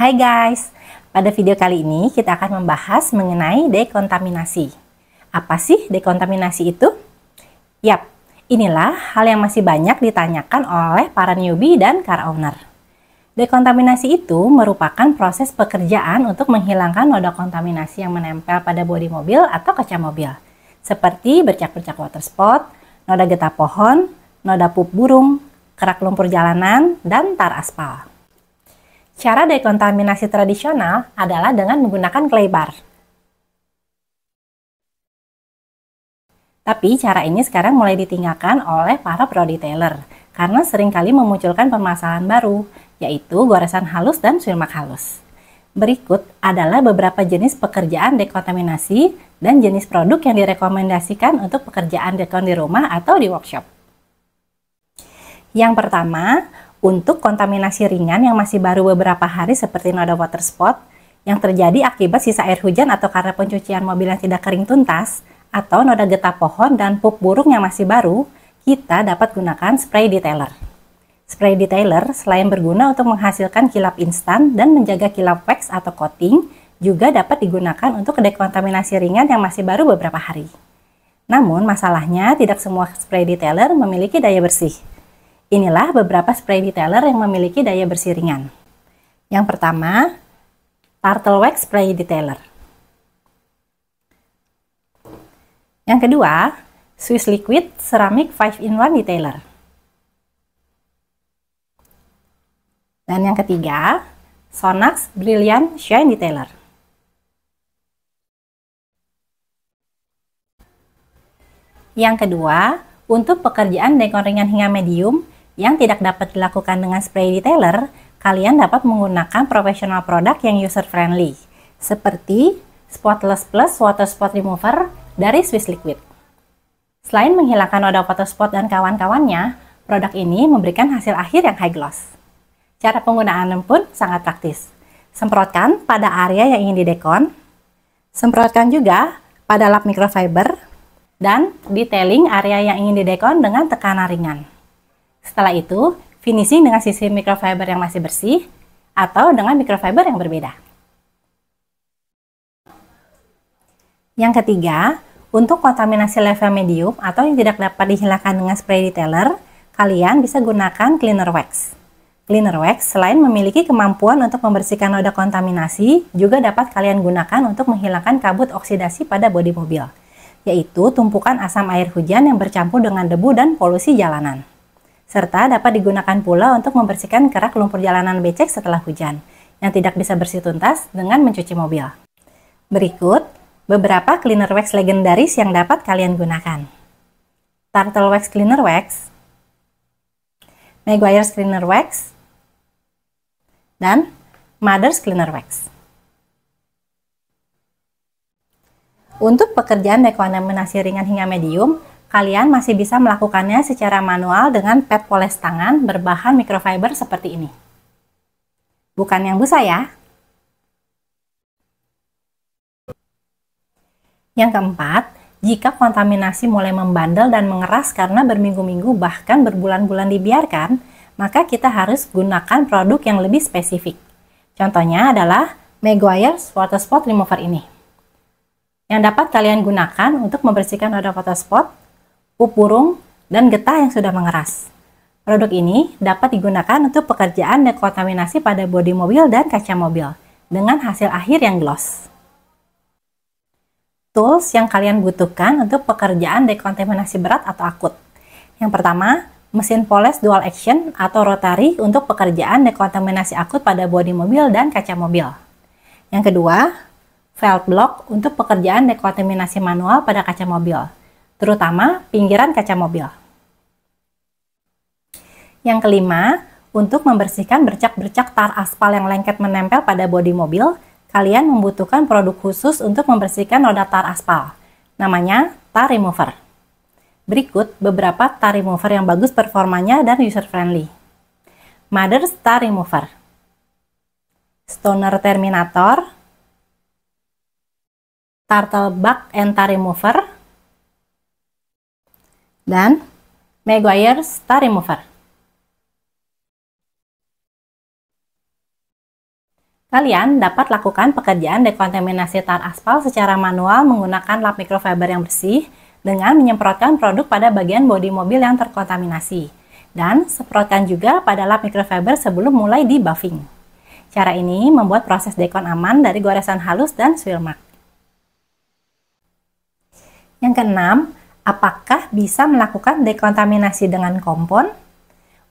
Hai guys, pada video kali ini kita akan membahas mengenai dekontaminasi. Apa sih dekontaminasi itu? Yap, inilah hal yang masih banyak ditanyakan oleh para newbie dan car owner. Dekontaminasi itu merupakan proses pekerjaan untuk menghilangkan noda kontaminasi yang menempel pada bodi mobil atau kaca mobil, seperti bercak-bercak water spot, noda getah pohon, noda pup burung, kerak lumpur jalanan, dan tar aspal. Cara dekontaminasi tradisional adalah dengan menggunakan clay bar. Tapi cara ini sekarang mulai ditinggalkan oleh para pro detailer karena seringkali memunculkan permasalahan baru, yaitu goresan halus dan swilmak halus. Berikut adalah beberapa jenis pekerjaan dekontaminasi dan jenis produk yang direkomendasikan untuk pekerjaan dekon di rumah atau di workshop. Yang pertama, untuk kontaminasi ringan yang masih baru beberapa hari seperti noda water spot yang terjadi akibat sisa air hujan atau karena pencucian mobil yang tidak kering tuntas atau noda getah pohon dan pup burung yang masih baru, kita dapat gunakan spray detailer. Spray detailer selain berguna untuk menghasilkan kilap instan dan menjaga kilap wax atau coating, juga dapat digunakan untuk dekontaminasi ringan yang masih baru beberapa hari. Namun masalahnya tidak semua spray detailer memiliki daya bersih. Inilah beberapa spray detailer yang memiliki daya bersih ringan. Yang pertama, Turtle Wax Spray Detailer. Yang kedua, Swiss Liquid Ceramic 5-in-1 Detailer. Dan yang ketiga, Sonax Brilliant Shine Detailer. Yang kedua, untuk pekerjaan dekor ringan hingga medium, yang tidak dapat dilakukan dengan spray detailer, kalian dapat menggunakan profesional produk yang user-friendly, seperti Spotless Plus Water Spot Remover dari Swiss Liquid. Selain menghilangkan noda water spot dan kawan-kawannya, produk ini memberikan hasil akhir yang high gloss. Cara penggunaannya pun sangat praktis. Semprotkan pada area yang ingin didekon, semprotkan juga pada lap microfiber, dan detailing area yang ingin didekon dengan tekanan ringan. Setelah itu, finishing dengan sisi microfiber yang masih bersih atau dengan microfiber yang berbeda. Yang ketiga, untuk kontaminasi level medium atau yang tidak dapat dihilangkan dengan spray detailer, kalian bisa gunakan cleaner wax. Cleaner wax selain memiliki kemampuan untuk membersihkan noda kontaminasi, juga dapat kalian gunakan untuk menghilangkan kabut oksidasi pada bodi mobil, yaitu tumpukan asam air hujan yang bercampur dengan debu dan polusi jalanan serta dapat digunakan pula untuk membersihkan kerak lumpur jalanan becek setelah hujan yang tidak bisa bersih tuntas dengan mencuci mobil. Berikut beberapa cleaner wax legendaris yang dapat kalian gunakan. Turtle Wax Cleaner Wax, Meguiar's Cleaner Wax, dan Mother's Cleaner Wax. Untuk pekerjaan dekontaminasi ringan hingga medium, kalian masih bisa melakukannya secara manual dengan pad poles tangan berbahan microfiber seperti ini. Bukan yang busa ya. Yang keempat, jika kontaminasi mulai membandel dan mengeras karena berminggu-minggu bahkan berbulan-bulan dibiarkan, maka kita harus gunakan produk yang lebih spesifik. Contohnya adalah Meguiar's Water Spot Remover ini. Yang dapat kalian gunakan untuk membersihkan noda water spot burung, dan getah yang sudah mengeras. Produk ini dapat digunakan untuk pekerjaan dekontaminasi pada bodi mobil dan kaca mobil dengan hasil akhir yang gloss. Tools yang kalian butuhkan untuk pekerjaan dekontaminasi berat atau akut. Yang pertama, mesin poles dual action atau rotary untuk pekerjaan dekontaminasi akut pada bodi mobil dan kaca mobil. Yang kedua, felt block untuk pekerjaan dekontaminasi manual pada kaca mobil terutama pinggiran kaca mobil. Yang kelima, untuk membersihkan bercak-bercak tar aspal yang lengket menempel pada bodi mobil, kalian membutuhkan produk khusus untuk membersihkan roda tar aspal. Namanya tar remover. Berikut beberapa tar remover yang bagus performanya dan user-friendly. Mother Star Remover Stoner Terminator Turtle Bug and Tar Remover dan Maguire Star Remover. Kalian dapat lakukan pekerjaan dekontaminasi tar aspal secara manual menggunakan lap mikrofiber yang bersih dengan menyemprotkan produk pada bagian bodi mobil yang terkontaminasi dan semprotkan juga pada lap mikrofiber sebelum mulai di buffing. Cara ini membuat proses dekon aman dari goresan halus dan swirl mark. Yang keenam, apakah bisa melakukan dekontaminasi dengan kompon?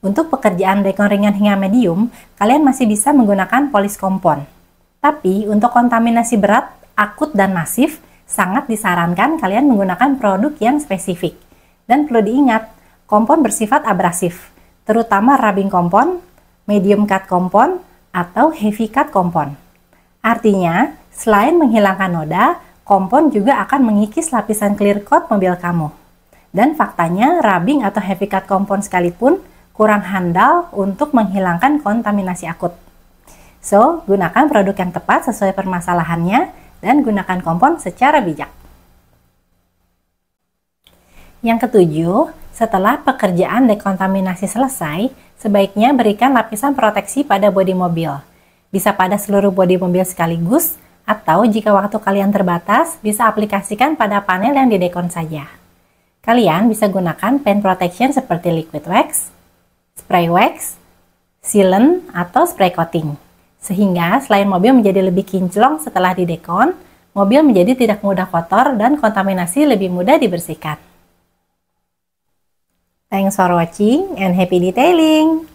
Untuk pekerjaan dekon ringan hingga medium, kalian masih bisa menggunakan polis kompon. Tapi untuk kontaminasi berat, akut dan masif, sangat disarankan kalian menggunakan produk yang spesifik. Dan perlu diingat, kompon bersifat abrasif, terutama rubbing kompon, medium cut kompon, atau heavy cut kompon. Artinya, selain menghilangkan noda, kompon juga akan mengikis lapisan clear coat mobil kamu. Dan faktanya, rubbing atau heavy cut kompon sekalipun kurang handal untuk menghilangkan kontaminasi akut. So, gunakan produk yang tepat sesuai permasalahannya dan gunakan kompon secara bijak. Yang ketujuh, setelah pekerjaan dekontaminasi selesai, sebaiknya berikan lapisan proteksi pada bodi mobil. Bisa pada seluruh bodi mobil sekaligus atau jika waktu kalian terbatas, bisa aplikasikan pada panel yang didekon saja. Kalian bisa gunakan paint protection seperti liquid wax, spray wax, sealant, atau spray coating. Sehingga selain mobil menjadi lebih kinclong setelah didekon, mobil menjadi tidak mudah kotor dan kontaminasi lebih mudah dibersihkan. Thanks for watching and happy detailing!